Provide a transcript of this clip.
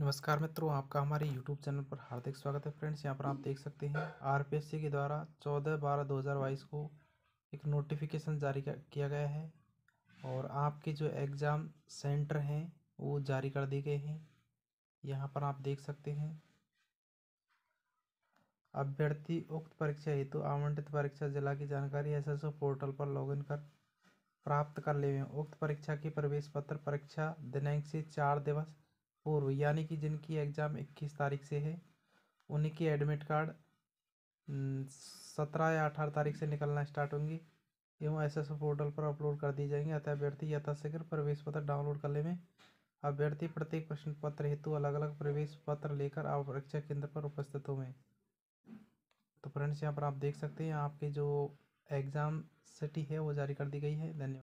नमस्कार मित्रों आपका हमारे YouTube चैनल पर हार्दिक स्वागत है फ्रेंड्स यहाँ पर आप देख सकते हैं आर के द्वारा 14 बारह 2022 को एक नोटिफिकेशन जारी किया गया है और आपके जो एग्ज़ाम सेंटर हैं वो जारी कर दिए गए हैं यहाँ पर आप देख सकते हैं अभ्यर्थी उक्त परीक्षा हेतु तो आवंटित परीक्षा जिला की जानकारी एस एस पोर्टल पर लॉग कर प्राप्त कर ले उक्त परीक्षा के प्रवेश पत्र परीक्षा दिनांक से चार दिवस पूर्व यानी कि जिनकी एग्ज़ाम इक्कीस तारीख से है उन्हीं के एडमिट कार्ड सत्रह या अठारह तारीख से निकलना स्टार्ट होंगे एवं एस एस पोर्टल पर अपलोड कर दिए जाएंगे अतः अभ्यर्थी यथाशीघ्र प्रवेश पत्र डाउनलोड कर लेवें अभ्यर्थी प्रत्येक प्रश्न पत्र हेतु अलग अलग प्रवेश पत्र लेकर आप परीक्षा केंद्र पर उपस्थित होंगे तो फ्रेंड्स यहाँ पर आप देख सकते हैं आपके जो एग्ज़ाम सिटी है वो जारी कर दी गई है धन्यवाद